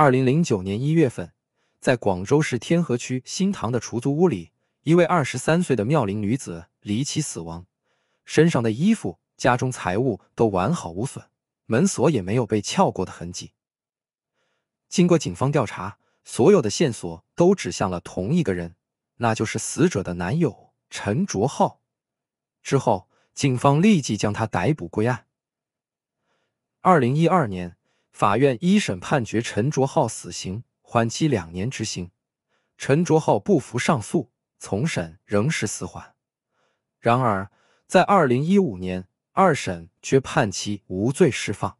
二零零九年一月份，在广州市天河区新塘的出租屋里，一位二十三岁的妙龄女子离奇死亡，身上的衣服、家中财物都完好无损，门锁也没有被撬过的痕迹。经过警方调查，所有的线索都指向了同一个人，那就是死者的男友陈卓浩。之后，警方立即将他逮捕归案。二零一二年。法院一审判决陈卓浩死刑，缓期两年执行。陈卓浩不服上诉，重审仍是死缓。然而，在二零一五年二审却判其无罪释放。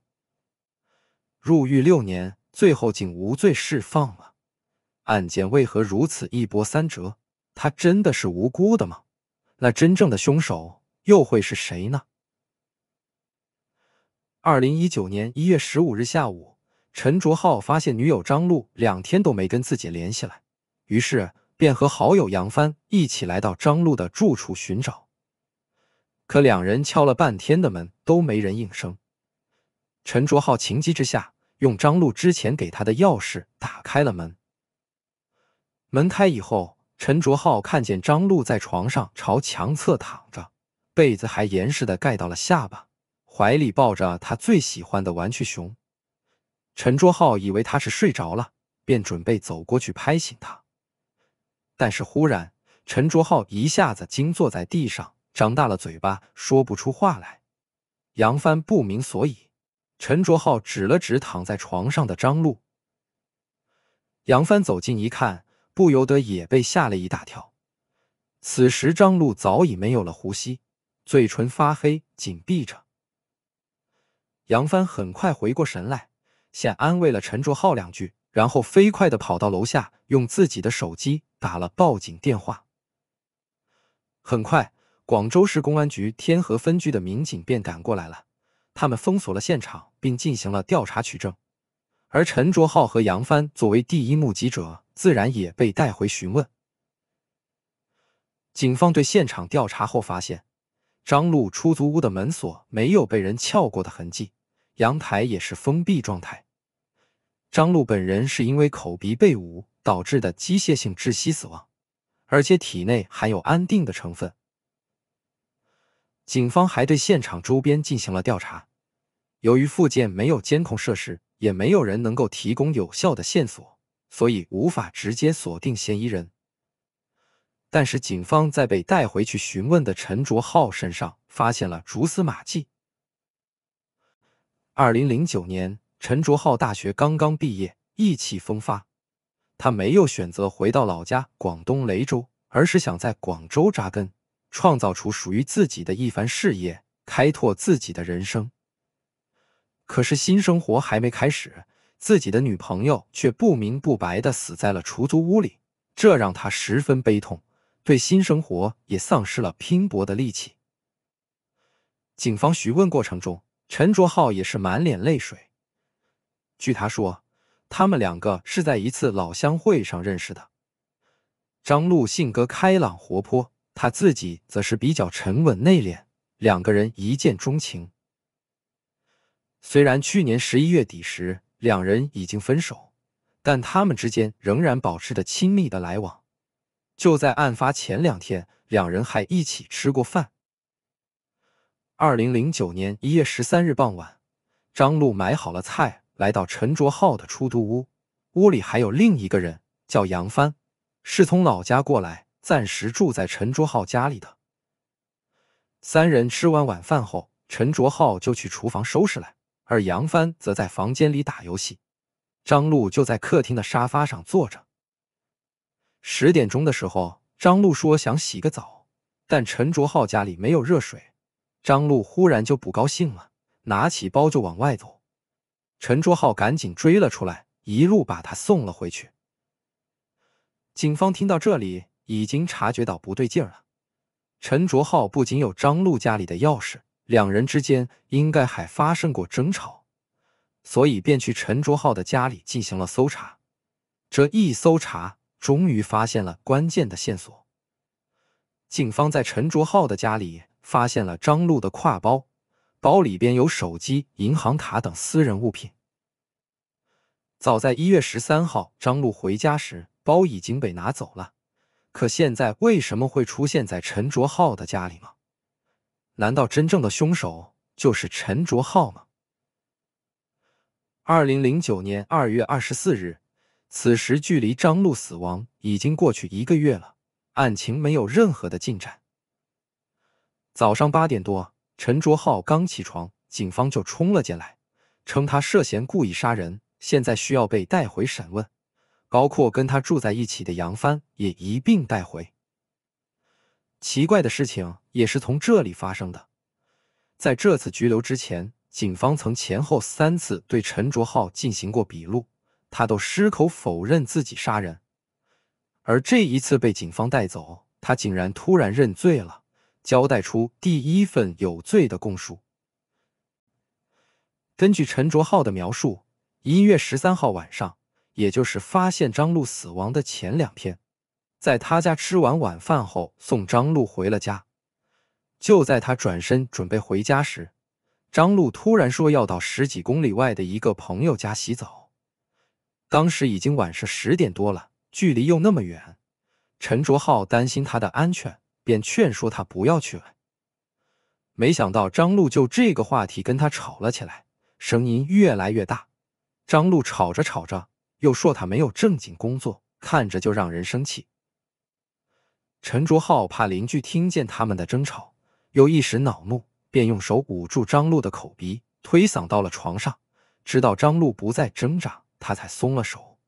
入狱六年，最后竟无罪释放了。案件为何如此一波三折？他真的是无辜的吗？那真正的凶手又会是谁呢？二零一九年一月十五日下午，陈卓浩发现女友张璐两天都没跟自己联系了，于是便和好友杨帆一起来到张璐的住处寻找。可两人敲了半天的门都没人应声。陈卓浩情急之下，用张璐之前给他的钥匙打开了门。门开以后，陈卓浩看见张璐在床上朝墙侧躺着，被子还严实的盖到了下巴。怀里抱着他最喜欢的玩具熊，陈卓浩以为他是睡着了，便准备走过去拍醒他。但是忽然，陈卓浩一下子惊坐在地上，张大了嘴巴，说不出话来。杨帆不明所以，陈卓浩指了指躺在床上的张璐。杨帆走近一看，不由得也被吓了一大跳。此时张璐早已没有了呼吸，嘴唇发黑，紧闭着。杨帆很快回过神来，先安慰了陈卓浩两句，然后飞快地跑到楼下，用自己的手机打了报警电话。很快，广州市公安局天河分局的民警便赶过来了，他们封锁了现场，并进行了调查取证。而陈卓浩和杨帆作为第一目击者，自然也被带回询问。警方对现场调查后发现，张璐出租屋的门锁没有被人撬过的痕迹。阳台也是封闭状态。张璐本人是因为口鼻被捂导致的机械性窒息死亡，而且体内含有安定的成分。警方还对现场周边进行了调查。由于附近没有监控设施，也没有人能够提供有效的线索，所以无法直接锁定嫌疑人。但是，警方在被带回去询问的陈卓浩身上发现了蛛丝马迹。二零零九年，陈卓浩大学刚刚毕业，意气风发。他没有选择回到老家广东雷州，而是想在广州扎根，创造出属于自己的一番事业，开拓自己的人生。可是新生活还没开始，自己的女朋友却不明不白的死在了出租屋里，这让他十分悲痛，对新生活也丧失了拼搏的力气。警方询问过程中。陈卓浩也是满脸泪水。据他说，他们两个是在一次老乡会上认识的。张璐性格开朗活泼，他自己则是比较沉稳内敛，两个人一见钟情。虽然去年十一月底时两人已经分手，但他们之间仍然保持着亲密的来往。就在案发前两天，两人还一起吃过饭。二零零九年一月十三日傍晚，张璐买好了菜，来到陈卓浩的出租屋。屋里还有另一个人，叫杨帆，是从老家过来，暂时住在陈卓浩家里的。三人吃完晚饭后，陈卓浩就去厨房收拾来，而杨帆则在房间里打游戏，张璐就在客厅的沙发上坐着。十点钟的时候，张璐说想洗个澡，但陈卓浩家里没有热水。张璐忽然就不高兴了，拿起包就往外走。陈卓浩赶紧追了出来，一路把他送了回去。警方听到这里，已经察觉到不对劲儿了。陈卓浩不仅有张璐家里的钥匙，两人之间应该还发生过争吵，所以便去陈卓浩的家里进行了搜查。这一搜查，终于发现了关键的线索。警方在陈卓浩的家里。发现了张璐的挎包，包里边有手机、银行卡等私人物品。早在一月十三号，张璐回家时，包已经被拿走了。可现在为什么会出现在陈卓浩的家里吗？难道真正的凶手就是陈卓浩吗？二零零九年二月二十四日，此时距离张璐死亡已经过去一个月了，案情没有任何的进展。早上八点多，陈卓浩刚起床，警方就冲了进来，称他涉嫌故意杀人，现在需要被带回审问。高阔跟他住在一起的杨帆也一并带回。奇怪的事情也是从这里发生的。在这次拘留之前，警方曾前后三次对陈卓浩进行过笔录，他都矢口否认自己杀人。而这一次被警方带走，他竟然突然认罪了。交代出第一份有罪的供述。根据陈卓浩的描述，一月十三号晚上，也就是发现张璐死亡的前两天，在他家吃完晚饭后，送张璐回了家。就在他转身准备回家时，张璐突然说要到十几公里外的一个朋友家洗澡。当时已经晚上十点多了，距离又那么远，陈卓浩担心他的安全。便劝说他不要去了，没想到张璐就这个话题跟他吵了起来，声音越来越大。张璐吵着吵着，又说他没有正经工作，看着就让人生气。陈卓浩怕邻居听见他们的争吵，又一时恼怒，便用手捂住张璐的口鼻，推搡到了床上，直到张璐不再挣扎，他才松了手。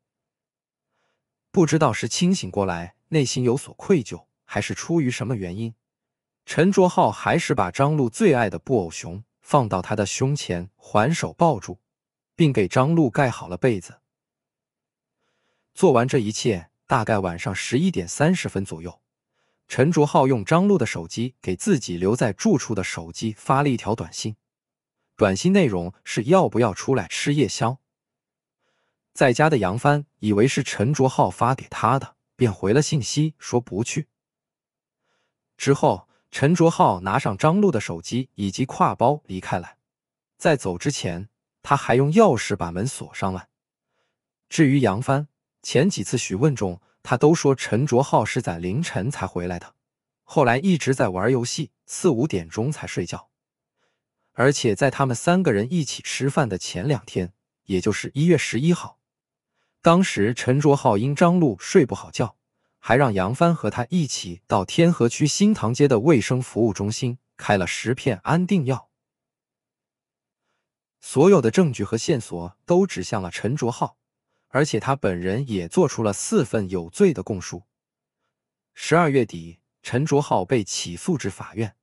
不知道是清醒过来，内心有所愧疚。还是出于什么原因，陈卓浩还是把张璐最爱的布偶熊放到他的胸前，还手抱住，并给张璐盖好了被子。做完这一切，大概晚上十一点三十分左右，陈卓浩用张璐的手机给自己留在住处的手机发了一条短信，短信内容是要不要出来吃夜宵。在家的杨帆以为是陈卓浩发给他的，便回了信息说不去。之后，陈卓浩拿上张璐的手机以及挎包离开了。在走之前，他还用钥匙把门锁上了。至于杨帆，前几次询问中，他都说陈卓浩是在凌晨才回来的，后来一直在玩游戏，四五点钟才睡觉。而且在他们三个人一起吃饭的前两天，也就是一月十一号，当时陈卓浩因张璐睡不好觉。还让杨帆和他一起到天河区新塘街的卫生服务中心开了十片安定药。所有的证据和线索都指向了陈卓浩，而且他本人也做出了四份有罪的供述。十二月底，陈卓浩被起诉至法院。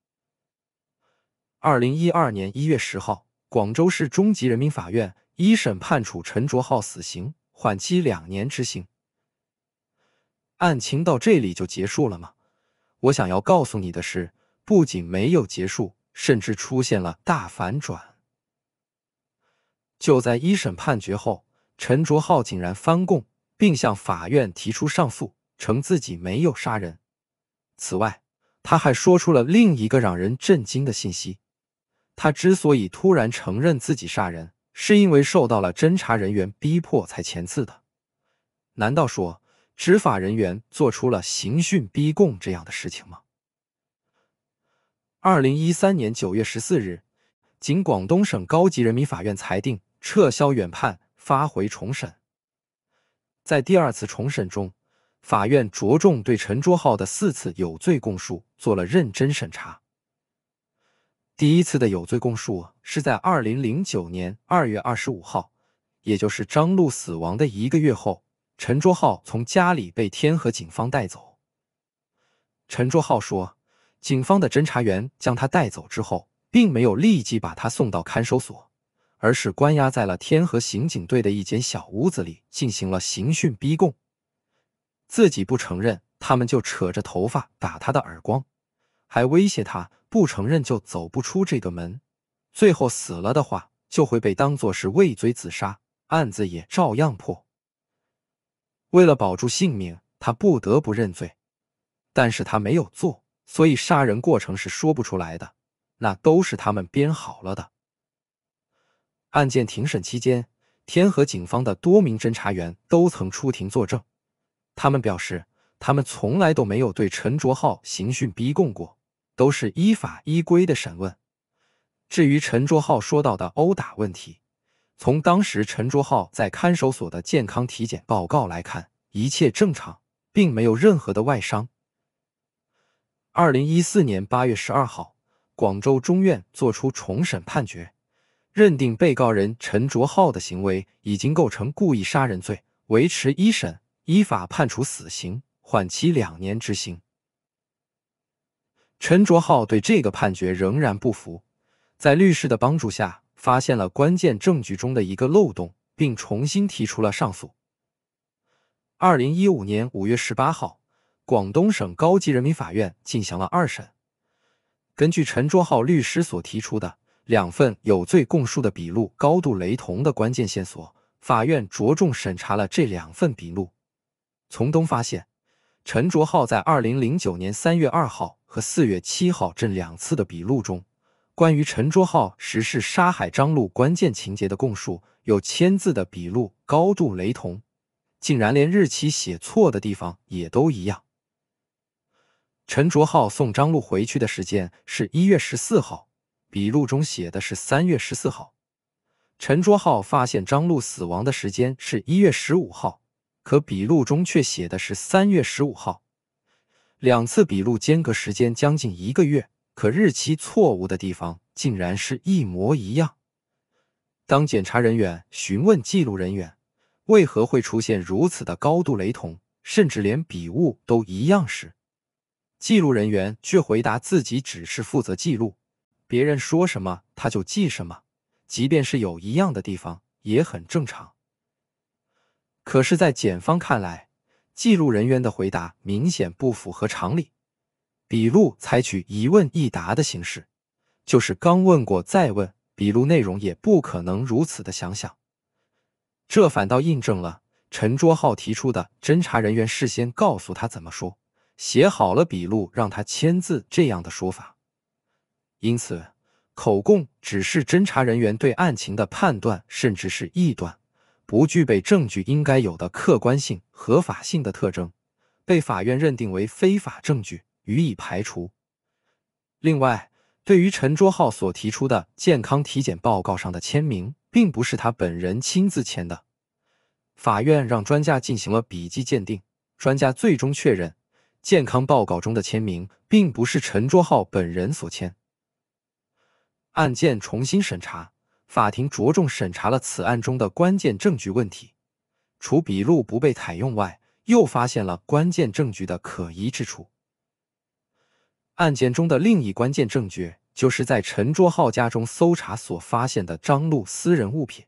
二零一二年一月十号，广州市中级人民法院一审判处陈卓浩死刑，缓期两年执行。案情到这里就结束了吗？我想要告诉你的是，不仅没有结束，甚至出现了大反转。就在一审判决后，陈卓浩竟然翻供，并向法院提出上诉，称自己没有杀人。此外，他还说出了另一个让人震惊的信息：他之所以突然承认自己杀人，是因为受到了侦查人员逼迫才签字的。难道说？执法人员做出了刑讯逼供这样的事情吗？二零一三年九月十四日，经广东省高级人民法院裁定撤销原判，发回重审。在第二次重审中，法院着重对陈卓浩的四次有罪供述做了认真审查。第一次的有罪供述是在二零零九年二月二十五号，也就是张璐死亡的一个月后。陈卓浩从家里被天河警方带走。陈卓浩说：“警方的侦查员将他带走之后，并没有立即把他送到看守所，而是关押在了天河刑警队的一间小屋子里，进行了刑讯逼供。自己不承认，他们就扯着头发打他的耳光，还威胁他：不承认就走不出这个门。最后死了的话，就会被当作是畏罪自杀，案子也照样破。”为了保住性命，他不得不认罪，但是他没有做，所以杀人过程是说不出来的，那都是他们编好了的。案件庭审期间，天河警方的多名侦查员都曾出庭作证，他们表示，他们从来都没有对陈卓浩刑讯逼供过，都是依法依规的审问。至于陈卓浩说到的殴打问题，从当时陈卓浩在看守所的健康体检报告来看，一切正常，并没有任何的外伤。二零一四年八月十二号，广州中院作出重审判决，认定被告人陈卓浩的行为已经构成故意杀人罪，维持一审，依法判处死刑，缓期两年执行。陈卓浩对这个判决仍然不服，在律师的帮助下。发现了关键证据中的一个漏洞，并重新提出了上诉。二零一五年五月十八号，广东省高级人民法院进行了二审。根据陈卓浩律师所提出的两份有罪供述的笔录高度雷同的关键线索，法院着重审查了这两份笔录，从中发现陈卓浩在二零零九年三月二号和四月七号这两次的笔录中。关于陈卓浩实施杀害张璐关键情节的供述，有签字的笔录高度雷同，竟然连日期写错的地方也都一样。陈卓浩送张璐回去的时间是一月十四号，笔录中写的是三月十四号。陈卓浩发现张璐死亡的时间是一月十五号，可笔录中却写的是三月十五号。两次笔录间隔时间将近一个月。可日期错误的地方竟然是一模一样。当检查人员询问记录人员为何会出现如此的高度雷同，甚至连笔误都一样时，记录人员却回答自己只是负责记录，别人说什么他就记什么，即便是有一样的地方也很正常。可是，在检方看来，记录人员的回答明显不符合常理。笔录采取一问一答的形式，就是刚问过再问，笔录内容也不可能如此的。详详。这反倒印证了陈卓浩提出的侦查人员事先告诉他怎么说，写好了笔录让他签字这样的说法。因此，口供只是侦查人员对案情的判断，甚至是臆断，不具备证据应该有的客观性、合法性的特征，被法院认定为非法证据。予以排除。另外，对于陈卓浩所提出的健康体检报告上的签名，并不是他本人亲自签的。法院让专家进行了笔迹鉴定，专家最终确认，健康报告中的签名并不是陈卓浩本人所签。案件重新审查，法庭着重审查了此案中的关键证据问题。除笔录不被采用外，又发现了关键证据的可疑之处。案件中的另一关键证据，就是在陈卓浩家中搜查所发现的张璐私人物品。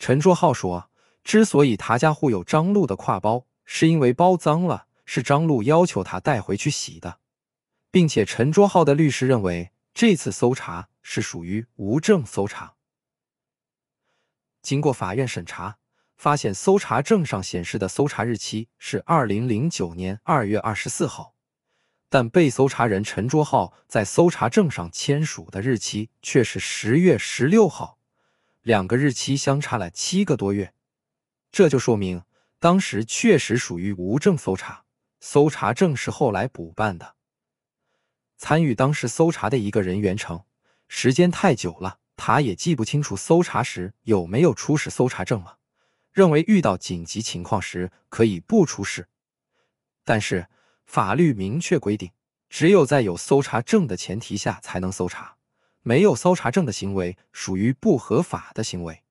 陈卓浩说，之所以他家户有张璐的挎包，是因为包脏了，是张璐要求他带回去洗的。并且，陈卓浩的律师认为，这次搜查是属于无证搜查。经过法院审查，发现搜查证上显示的搜查日期是二零零九年二月二十四号。但被搜查人陈卓浩在搜查证上签署的日期却是十月十六号，两个日期相差了七个多月，这就说明当时确实属于无证搜查，搜查证是后来补办的。参与当时搜查的一个人员称，时间太久了，他也记不清楚搜查时有没有出示搜查证了，认为遇到紧急情况时可以不出示，但是。法律明确规定，只有在有搜查证的前提下才能搜查，没有搜查证的行为属于不合法的行为。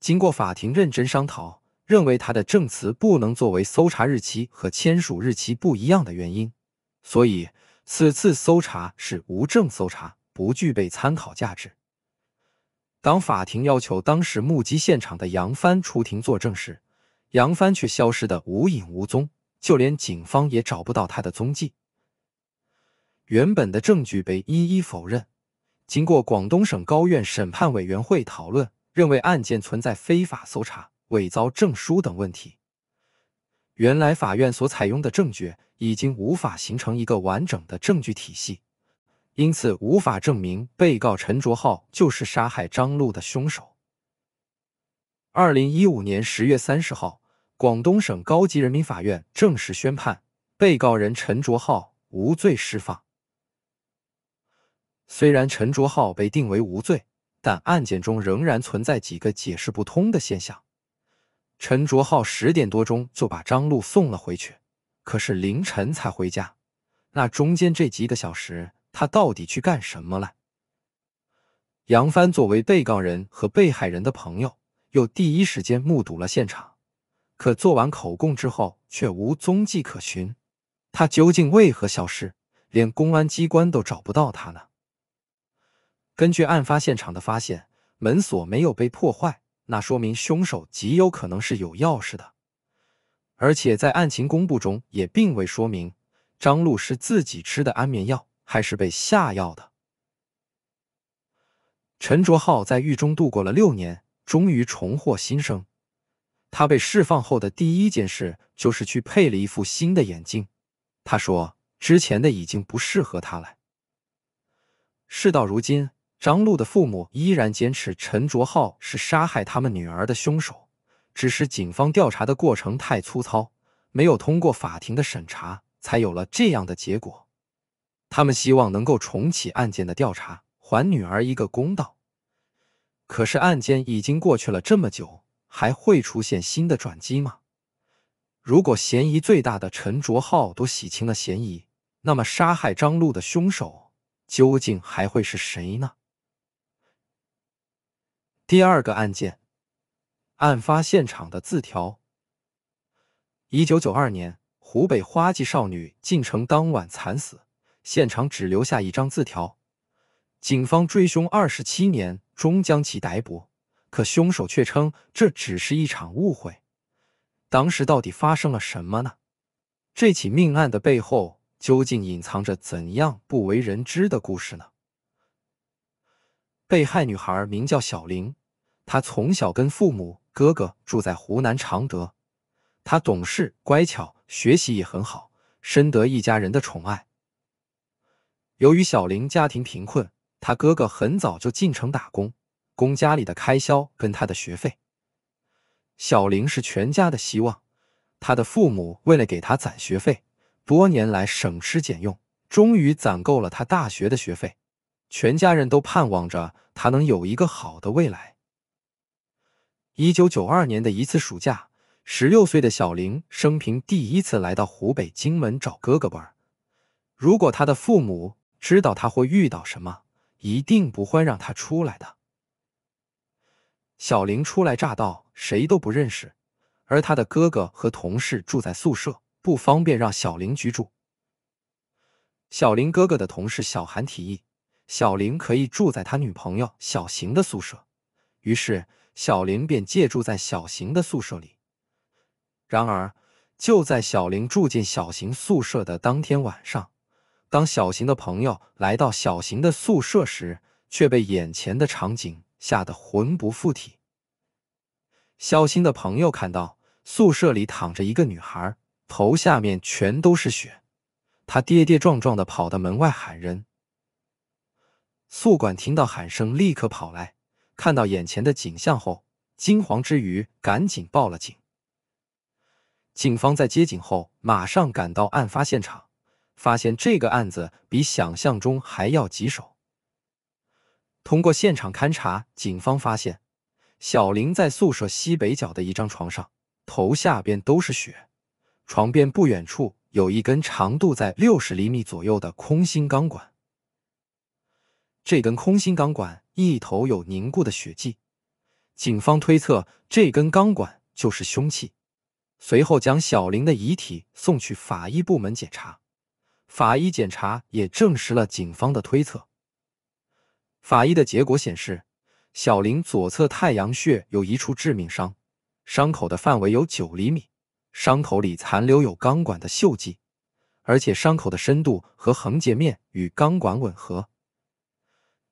经过法庭认真商讨，认为他的证词不能作为搜查日期和签署日期不一样的原因，所以此次搜查是无证搜查，不具备参考价值。当法庭要求当时目击现场的杨帆出庭作证时，杨帆却消失得无影无踪。就连警方也找不到他的踪迹，原本的证据被一一否认。经过广东省高院审判委员会讨论，认为案件存在非法搜查、伪造证书等问题。原来法院所采用的证据已经无法形成一个完整的证据体系，因此无法证明被告陈卓浩就是杀害张璐的凶手。二零一五年十月三十号。广东省高级人民法院正式宣判，被告人陈卓浩无罪释放。虽然陈卓浩被定为无罪，但案件中仍然存在几个解释不通的现象。陈卓浩十点多钟就把张璐送了回去，可是凌晨才回家，那中间这几个小时他到底去干什么了？杨帆作为被告人和被害人的朋友，又第一时间目睹了现场。可做完口供之后，却无踪迹可寻。他究竟为何消失，连公安机关都找不到他呢？根据案发现场的发现，门锁没有被破坏，那说明凶手极有可能是有钥匙的。而且在案情公布中也并未说明张璐是自己吃的安眠药，还是被下药的。陈卓浩在狱中度过了六年，终于重获新生。他被释放后的第一件事就是去配了一副新的眼镜。他说：“之前的已经不适合他了。”事到如今，张璐的父母依然坚持陈卓浩是杀害他们女儿的凶手，只是警方调查的过程太粗糙，没有通过法庭的审查，才有了这样的结果。他们希望能够重启案件的调查，还女儿一个公道。可是案件已经过去了这么久。还会出现新的转机吗？如果嫌疑最大的陈卓浩都洗清了嫌疑，那么杀害张璐的凶手究竟还会是谁呢？第二个案件，案发现场的字条。一九九二年，湖北花季少女进城当晚惨死，现场只留下一张字条。警方追凶二十七年，终将其逮捕。可凶手却称这只是一场误会。当时到底发生了什么呢？这起命案的背后究竟隐藏着怎样不为人知的故事呢？被害女孩名叫小玲，她从小跟父母、哥哥住在湖南常德。她懂事乖巧，学习也很好，深得一家人的宠爱。由于小玲家庭贫困，她哥哥很早就进城打工。供家里的开销跟他的学费，小玲是全家的希望。他的父母为了给他攒学费，多年来省吃俭用，终于攒够了他大学的学费。全家人都盼望着他能有一个好的未来。一九九二年的一次暑假，十六岁的小玲生平第一次来到湖北荆门找哥哥玩。如果他的父母知道他会遇到什么，一定不会让他出来的。小林初来乍到，谁都不认识，而他的哥哥和同事住在宿舍，不方便让小林居住。小林哥哥的同事小韩提议，小林可以住在他女朋友小邢的宿舍，于是小林便借住在小邢的宿舍里。然而，就在小林住进小邢宿舍的当天晚上，当小邢的朋友来到小邢的宿舍时，却被眼前的场景。吓得魂不附体。肖鑫的朋友看到宿舍里躺着一个女孩，头下面全都是血，他跌跌撞撞的跑到门外喊人。宿管听到喊声，立刻跑来看到眼前的景象后，惊慌之余赶紧报了警。警方在接警后，马上赶到案发现场，发现这个案子比想象中还要棘手。通过现场勘查，警方发现小林在宿舍西北角的一张床上，头下边都是血。床边不远处有一根长度在六十厘米左右的空心钢管，这根空心钢管一头有凝固的血迹。警方推测这根钢管就是凶器。随后，将小林的遗体送去法医部门检查，法医检查也证实了警方的推测。法医的结果显示，小林左侧太阳穴有一处致命伤，伤口的范围有九厘米，伤口里残留有钢管的锈迹，而且伤口的深度和横截面与钢管吻合。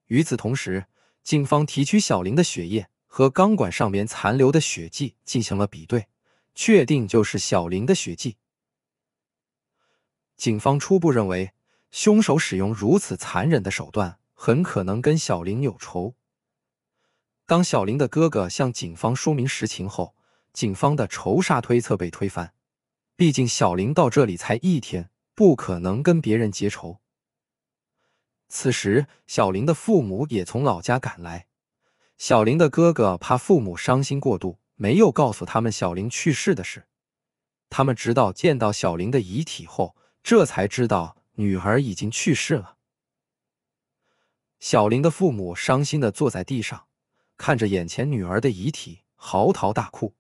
与此同时，警方提取小林的血液和钢管上面残留的血迹进行了比对，确定就是小林的血迹。警方初步认为，凶手使用如此残忍的手段。很可能跟小林有仇。当小林的哥哥向警方说明实情后，警方的仇杀推测被推翻。毕竟小林到这里才一天，不可能跟别人结仇。此时，小林的父母也从老家赶来。小林的哥哥怕父母伤心过度，没有告诉他们小林去世的事。他们直到见到小林的遗体后，这才知道女儿已经去世了。小林的父母伤心的坐在地上，看着眼前女儿的遗体，嚎啕大哭。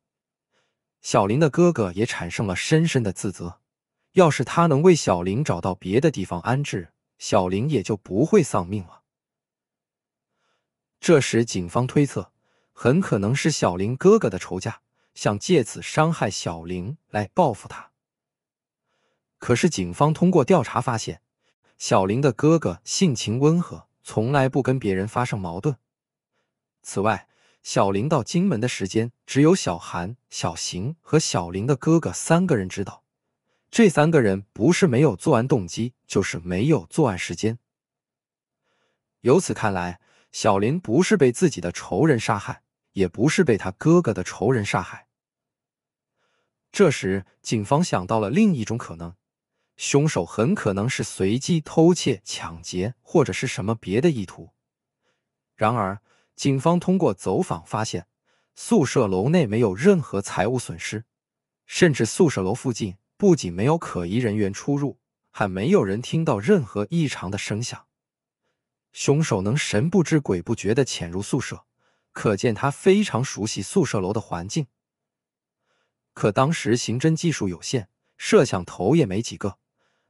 小林的哥哥也产生了深深的自责，要是他能为小林找到别的地方安置，小林也就不会丧命了。这时，警方推测，很可能是小林哥哥的仇家想借此伤害小林来报复他。可是，警方通过调查发现，小林的哥哥性情温和。从来不跟别人发生矛盾。此外，小林到金门的时间只有小韩、小邢和小林的哥哥三个人知道。这三个人不是没有作案动机，就是没有作案时间。由此看来，小林不是被自己的仇人杀害，也不是被他哥哥的仇人杀害。这时，警方想到了另一种可能。凶手很可能是随机偷窃、抢劫，或者是什么别的意图。然而，警方通过走访发现，宿舍楼内没有任何财物损失，甚至宿舍楼附近不仅没有可疑人员出入，还没有人听到任何异常的声响。凶手能神不知鬼不觉地潜入宿舍，可见他非常熟悉宿舍楼的环境。可当时刑侦技术有限，摄像头也没几个。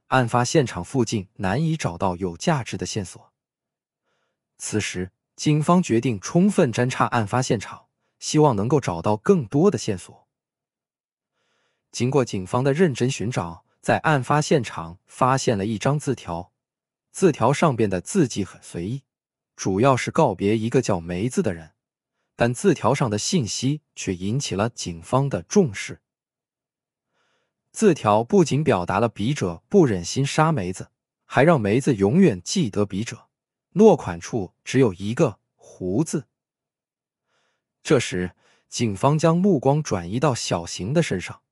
案发现场附近难以找到有价值的线索。此时，警方决定充分侦查案发现场，希望能够找到更多的线索。经过警方的认真寻找，在案发现场发现了一张字条。字条上边的字迹很随意，主要是告别一个叫梅子的人，但字条上的信息却引起了警方的重视。字条不仅表达了笔者不忍心杀梅子，还让梅子永远记得笔者。落款处只有一个“胡”字。这时，警方将目光转移到小邢的身上，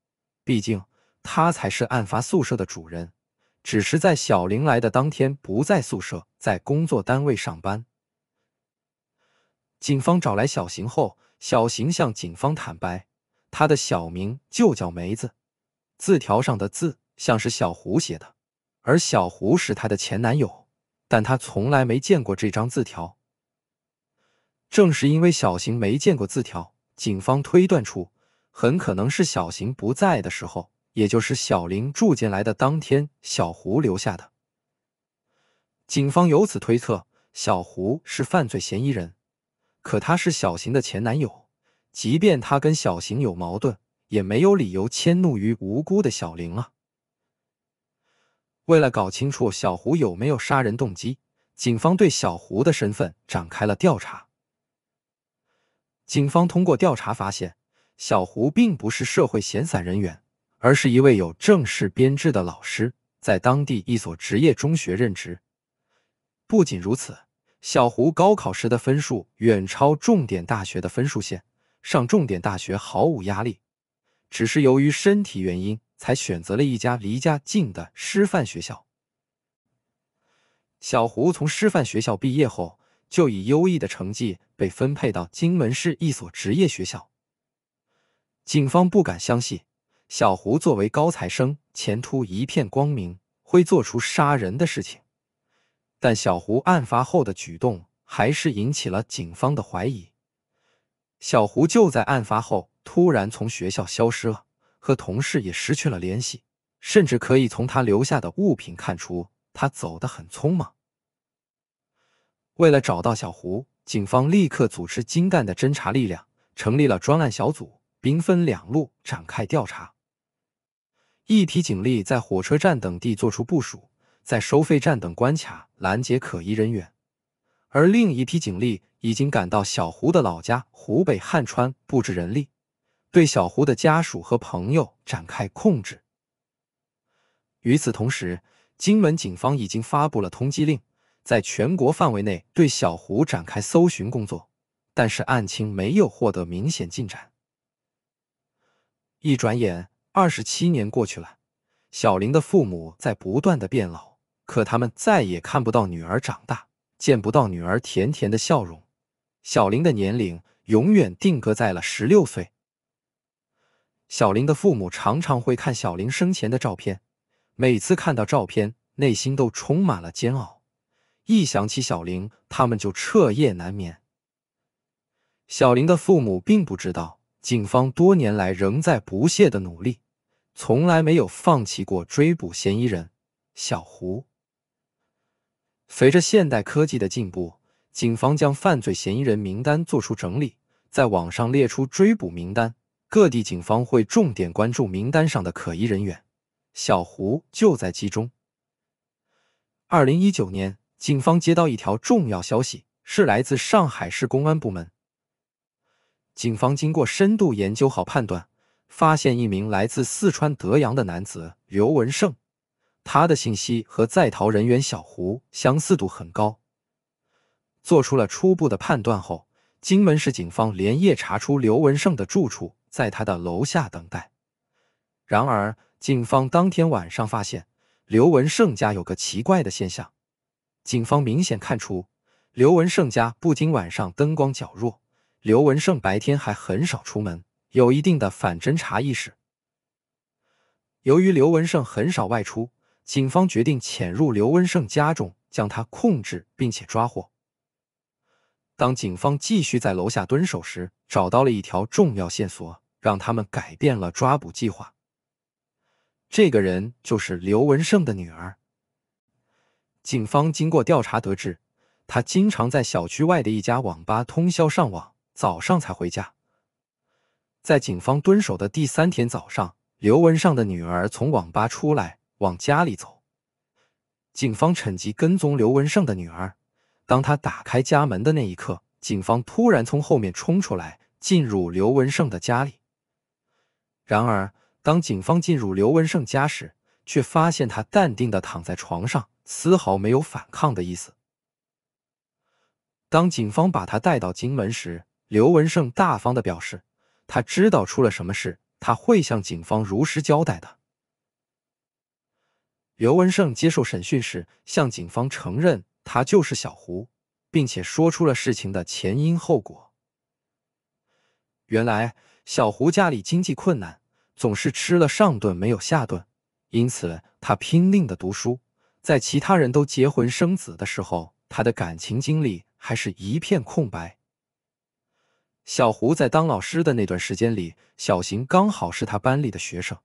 毕竟他才是案发宿舍的主人。只是在小林来的当天不在宿舍，在工作单位上班。警方找来小邢后，小邢向警方坦白，他的小名就叫梅子。字条上的字像是小胡写的，而小胡是她的前男友，但她从来没见过这张字条。正是因为小邢没见过字条，警方推断出很可能是小邢不在的时候，也就是小林住进来的当天，小胡留下的。警方由此推测，小胡是犯罪嫌疑人。可他是小邢的前男友，即便他跟小邢有矛盾。也没有理由迁怒于无辜的小玲啊！为了搞清楚小胡有没有杀人动机，警方对小胡的身份展开了调查。警方通过调查发现，小胡并不是社会闲散人员，而是一位有正式编制的老师，在当地一所职业中学任职。不仅如此，小胡高考时的分数远超重点大学的分数线，上重点大学毫无压力。只是由于身体原因，才选择了一家离家近的师范学校。小胡从师范学校毕业后，就以优异的成绩被分配到荆门市一所职业学校。警方不敢相信，小胡作为高材生，前途一片光明，会做出杀人的事情。但小胡案发后的举动，还是引起了警方的怀疑。小胡就在案发后。突然从学校消失了，和同事也失去了联系，甚至可以从他留下的物品看出他走得很匆忙。为了找到小胡，警方立刻组织精干的侦查力量，成立了专案小组，兵分两路展开调查。一批警力在火车站等地做出部署，在收费站等关卡拦截可疑人员，而另一批警力已经赶到小胡的老家湖北汉川布置人力。对小胡的家属和朋友展开控制。与此同时，金门警方已经发布了通缉令，在全国范围内对小胡展开搜寻工作，但是案情没有获得明显进展。一转眼，二十七年过去了，小林的父母在不断的变老，可他们再也看不到女儿长大，见不到女儿甜甜的笑容。小林的年龄永远定格在了十六岁。小林的父母常常会看小林生前的照片，每次看到照片，内心都充满了煎熬。一想起小林，他们就彻夜难眠。小林的父母并不知道，警方多年来仍在不懈的努力，从来没有放弃过追捕嫌疑人小胡。随着现代科技的进步，警方将犯罪嫌疑人名单做出整理，在网上列出追捕名单。各地警方会重点关注名单上的可疑人员，小胡就在其中。二零一九年，警方接到一条重要消息，是来自上海市公安部门。警方经过深度研究和判断，发现一名来自四川德阳的男子刘文胜，他的信息和在逃人员小胡相似度很高。做出了初步的判断后，荆门市警方连夜查出刘文胜的住处。在他的楼下等待。然而，警方当天晚上发现刘文胜家有个奇怪的现象。警方明显看出，刘文胜家不仅晚上灯光较弱，刘文胜白天还很少出门，有一定的反侦查意识。由于刘文胜很少外出，警方决定潜入刘文胜家中，将他控制并且抓获。当警方继续在楼下蹲守时，找到了一条重要线索。让他们改变了抓捕计划。这个人就是刘文胜的女儿。警方经过调查得知，他经常在小区外的一家网吧通宵上网，早上才回家。在警方蹲守的第三天早上，刘文胜的女儿从网吧出来往家里走，警方趁机跟踪刘文胜的女儿。当他打开家门的那一刻，警方突然从后面冲出来，进入刘文胜的家里。然而，当警方进入刘文胜家时，却发现他淡定地躺在床上，丝毫没有反抗的意思。当警方把他带到金门时，刘文胜大方地表示，他知道出了什么事，他会向警方如实交代的。刘文胜接受审讯时，向警方承认他就是小胡，并且说出了事情的前因后果。原来。小胡家里经济困难，总是吃了上顿没有下顿，因此他拼命的读书。在其他人都结婚生子的时候，他的感情经历还是一片空白。小胡在当老师的那段时间里，小邢刚好是他班里的学生。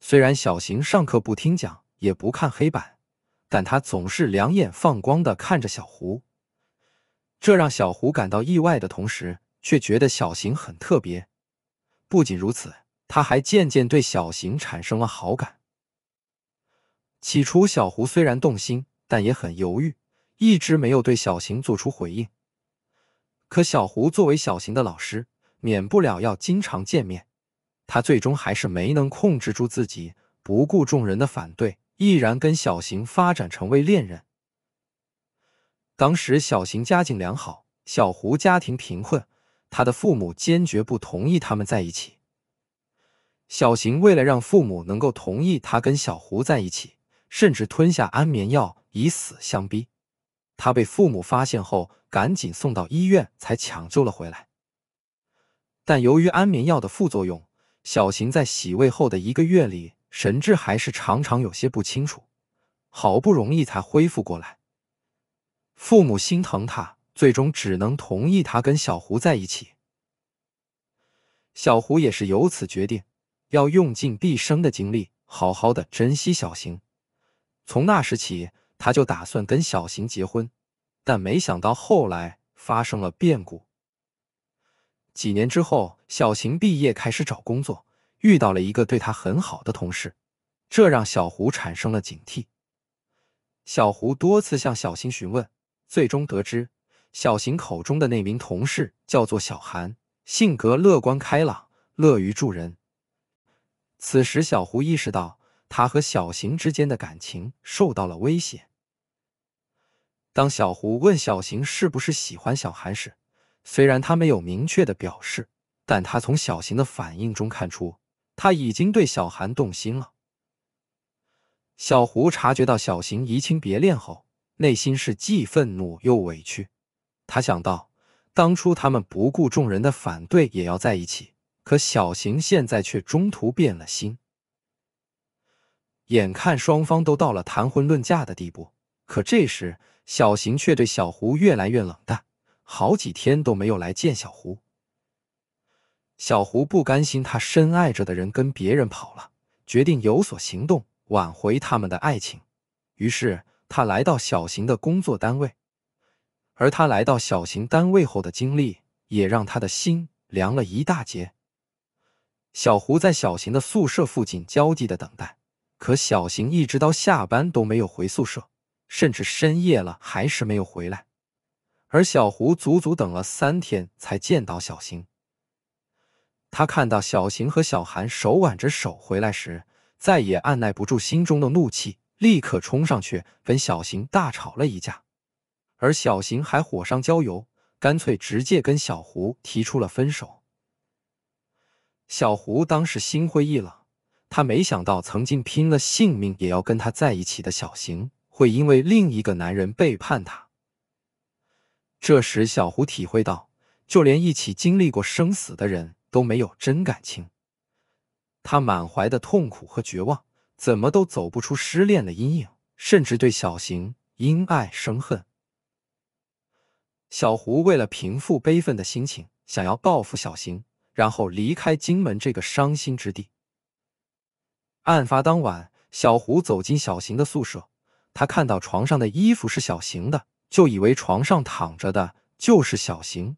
虽然小邢上课不听讲，也不看黑板，但他总是两眼放光的看着小胡，这让小胡感到意外的同时，却觉得小邢很特别。不仅如此，他还渐渐对小邢产生了好感。起初，小胡虽然动心，但也很犹豫，一直没有对小邢做出回应。可小胡作为小邢的老师，免不了要经常见面，他最终还是没能控制住自己，不顾众人的反对，毅然跟小邢发展成为恋人。当时，小邢家境良好，小胡家庭贫困。他的父母坚决不同意他们在一起。小邢为了让父母能够同意他跟小胡在一起，甚至吞下安眠药以死相逼。他被父母发现后，赶紧送到医院，才抢救了回来。但由于安眠药的副作用，小邢在洗胃后的一个月里，神志还是常常有些不清楚，好不容易才恢复过来。父母心疼他。最终只能同意他跟小胡在一起。小胡也是由此决定，要用尽毕生的精力好好的珍惜小邢。从那时起，他就打算跟小邢结婚，但没想到后来发生了变故。几年之后，小邢毕业开始找工作，遇到了一个对他很好的同事，这让小胡产生了警惕。小胡多次向小邢询问，最终得知。小邢口中的那名同事叫做小韩，性格乐观开朗，乐于助人。此时，小胡意识到他和小邢之间的感情受到了威胁。当小胡问小邢是不是喜欢小韩时，虽然他没有明确的表示，但他从小邢的反应中看出他已经对小韩动心了。小胡察觉到小邢移情别恋后，内心是既愤怒又委屈。他想到，当初他们不顾众人的反对也要在一起，可小邢现在却中途变了心。眼看双方都到了谈婚论嫁的地步，可这时小邢却对小胡越来越冷淡，好几天都没有来见小胡。小胡不甘心，他深爱着的人跟别人跑了，决定有所行动挽回他们的爱情。于是他来到小邢的工作单位。而他来到小型单位后的经历，也让他的心凉了一大截。小胡在小型的宿舍附近焦急的等待，可小邢一直到下班都没有回宿舍，甚至深夜了还是没有回来。而小胡足足等了三天才见到小邢。他看到小邢和小韩手挽着手回来时，再也按耐不住心中的怒气，立刻冲上去跟小邢大吵了一架。而小邢还火上浇油，干脆直接跟小胡提出了分手。小胡当时心灰意冷，他没想到曾经拼了性命也要跟他在一起的小邢，会因为另一个男人背叛他。这时，小胡体会到，就连一起经历过生死的人都没有真感情。他满怀的痛苦和绝望，怎么都走不出失恋的阴影，甚至对小邢因爱生恨。小胡为了平复悲愤的心情，想要报复小邢，然后离开荆门这个伤心之地。案发当晚，小胡走进小邢的宿舍，他看到床上的衣服是小邢的，就以为床上躺着的就是小邢。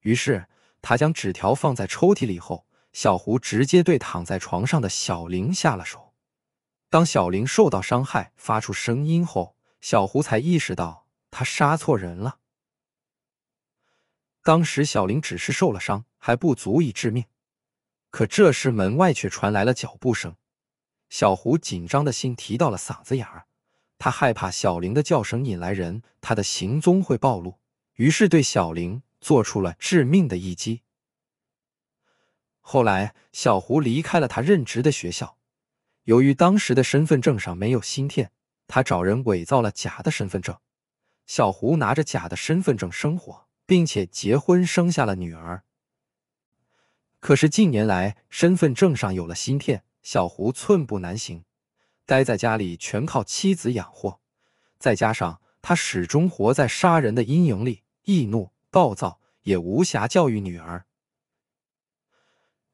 于是，他将纸条放在抽屉里后，小胡直接对躺在床上的小林下了手。当小林受到伤害，发出声音后，小胡才意识到他杀错人了。当时小林只是受了伤，还不足以致命。可这时门外却传来了脚步声，小胡紧张的心提到了嗓子眼儿，他害怕小林的叫声引来人，他的行踪会暴露，于是对小林做出了致命的一击。后来，小胡离开了他任职的学校，由于当时的身份证上没有芯片，他找人伪造了假的身份证，小胡拿着假的身份证生活。并且结婚生下了女儿，可是近年来身份证上有了芯片，小胡寸步难行，待在家里全靠妻子养活，再加上他始终活在杀人的阴影里，易怒暴躁，也无暇教育女儿。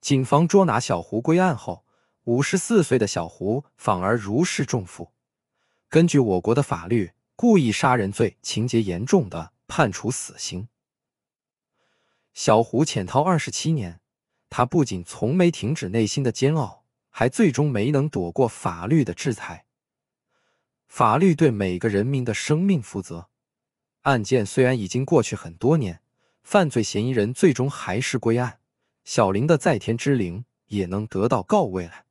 警方捉拿小胡归案后，五十四岁的小胡反而如释重负。根据我国的法律，故意杀人罪情节严重的判处死刑。小胡潜逃二十七年，他不仅从没停止内心的煎熬，还最终没能躲过法律的制裁。法律对每个人民的生命负责。案件虽然已经过去很多年，犯罪嫌疑人最终还是归案，小林的在天之灵也能得到告慰了。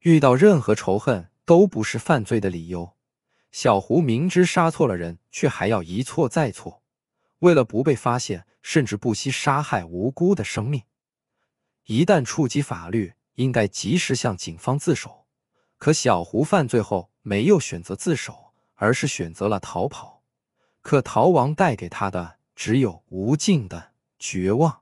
遇到任何仇恨都不是犯罪的理由。小胡明知杀错了人，却还要一错再错。为了不被发现，甚至不惜杀害无辜的生命。一旦触及法律，应该及时向警方自首。可小胡犯罪后没有选择自首，而是选择了逃跑。可逃亡带给他的只有无尽的绝望。